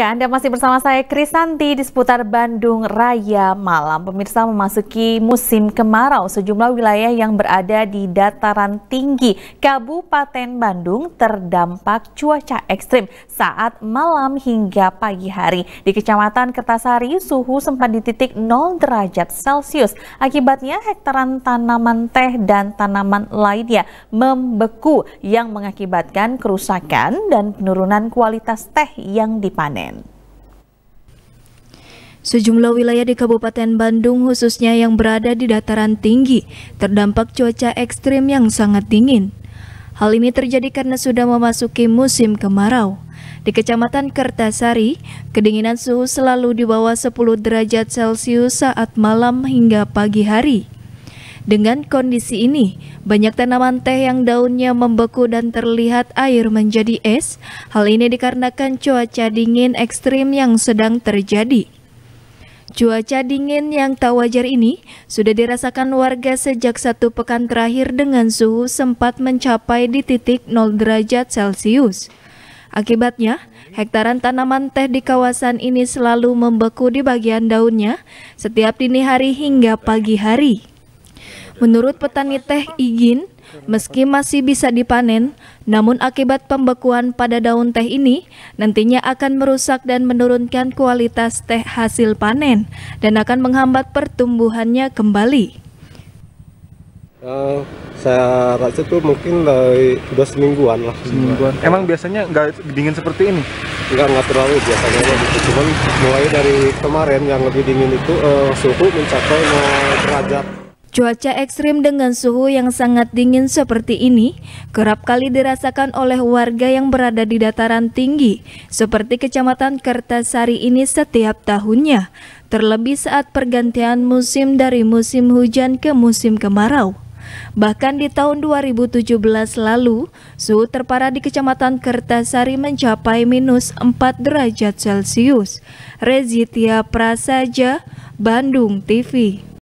Ya, Anda masih bersama saya Krisanti di seputar Bandung Raya malam. Pemirsa memasuki musim kemarau, sejumlah wilayah yang berada di dataran tinggi Kabupaten Bandung terdampak cuaca ekstrim saat malam hingga pagi hari. Di Kecamatan Kertasari, suhu sempat di titik 0 derajat Celcius. Akibatnya hektaran tanaman teh dan tanaman lainnya membeku yang mengakibatkan kerusakan dan penurunan kualitas teh yang dipanen. Sejumlah wilayah di Kabupaten Bandung khususnya yang berada di dataran tinggi terdampak cuaca ekstrim yang sangat dingin. Hal ini terjadi karena sudah memasuki musim kemarau. Di Kecamatan Kertasari, kedinginan suhu selalu di bawah 10 derajat Celcius saat malam hingga pagi hari. Dengan kondisi ini, banyak tanaman teh yang daunnya membeku dan terlihat air menjadi es. Hal ini dikarenakan cuaca dingin ekstrim yang sedang terjadi. Cuaca dingin yang tak wajar ini sudah dirasakan warga sejak satu pekan terakhir dengan suhu sempat mencapai di titik 0 derajat Celcius. Akibatnya, hektaran tanaman teh di kawasan ini selalu membeku di bagian daunnya setiap dini hari hingga pagi hari. Menurut petani teh Igin, Meski masih bisa dipanen, namun akibat pembekuan pada daun teh ini nantinya akan merusak dan menurunkan kualitas teh hasil panen dan akan menghambat pertumbuhannya kembali. Uh, saya rasa itu mungkin dari udah semingguan lah. Semingguan. Emang biasanya nggak dingin seperti ini? Nggak nggak terlalu biasanya gitu. Cuman mulai dari kemarin yang lebih dingin itu uh, suhu mencapai 0 derajat. Cuaca ekstrim dengan suhu yang sangat dingin seperti ini kerap kali dirasakan oleh warga yang berada di dataran tinggi seperti Kecamatan Kertasari ini setiap tahunnya, terlebih saat pergantian musim dari musim hujan ke musim kemarau. Bahkan di tahun 2017 lalu, suhu terparah di Kecamatan Kertasari mencapai minus 4 derajat Celcius. Rezitia Prasaja, Bandung TV.